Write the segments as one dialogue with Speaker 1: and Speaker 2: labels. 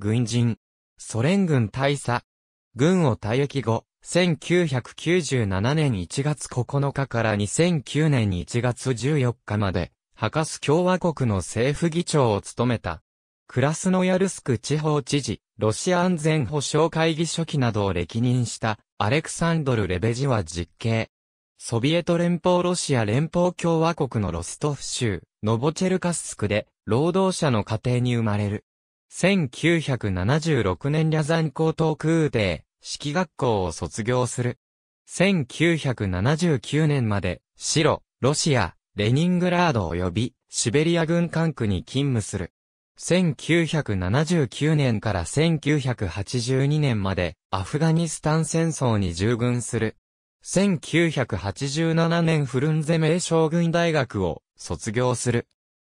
Speaker 1: 軍人、ソ連軍大佐、軍を退役後、1997年1月9日から2009年1月14日まで、博カス共和国の政府議長を務めた。クラスノヤルスク地方知事、ロシア安全保障会議書記などを歴任したアレクサンドル・レベジは実刑。ソビエト連邦ロシア連邦共和国のロストフ州、ノボチェルカスクで、労働者の家庭に生まれる。1976年リャザン高等空挺、式学校を卒業する。1979年まで、白、ロシア、レニングラード及び、シベリア軍管区に勤務する。1979年から1982年まで、アフガニスタン戦争に従軍する。1987年フルンゼ名将軍大学を卒業する。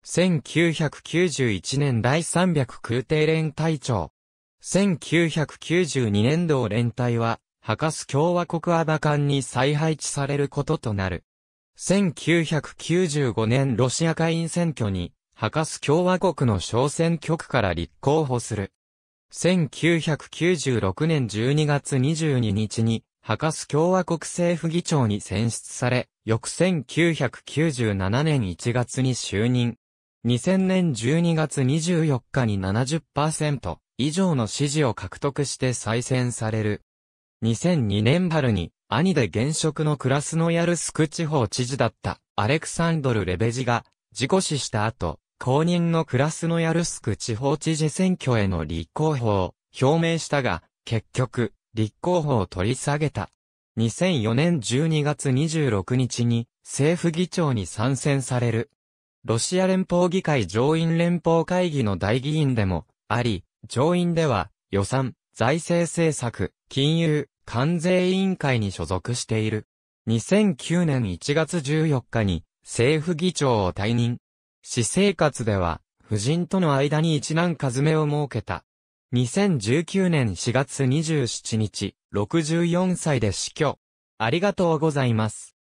Speaker 1: 1991年第300空挺連隊長。1992年同連隊は、ハカス共和国アバカンに再配置されることとなる。1995年ロシア下院選挙に、ハカス共和国の小選挙区から立候補する。1996年12月22日に、ハカス共和国政府議長に選出され、翌1997年1月に就任。2000年12月24日に70%以上の支持を獲得して再選される。2002年春に兄で現職のクラスノヤルスク地方知事だったアレクサンドル・レベジが事故死した後、公認のクラスノヤルスク地方知事選挙への立候補を表明したが、結局、立候補を取り下げた。2004年12月26日に政府議長に参戦される。ロシア連邦議会上院連邦会議の大議員でもあり、上院では予算、財政政策、金融、関税委員会に所属している。2009年1月14日に政府議長を退任。私生活では夫人との間に一かずめを設けた。2019年4月27日、64歳で死去。ありがとうございます。